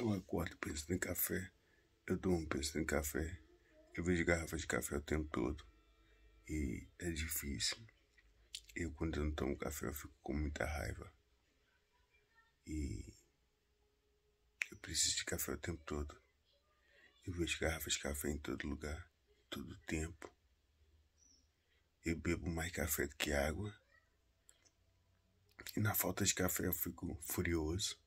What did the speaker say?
Eu acordo pensando em café, eu durmo pensando em café, eu vejo garrafas de café o tempo todo e é difícil. Eu, quando eu não tomo café, eu fico com muita raiva e eu preciso de café o tempo todo. Eu vejo garrafas de café em todo lugar, todo tempo. Eu bebo mais café do que água. E na falta de café eu fico furioso.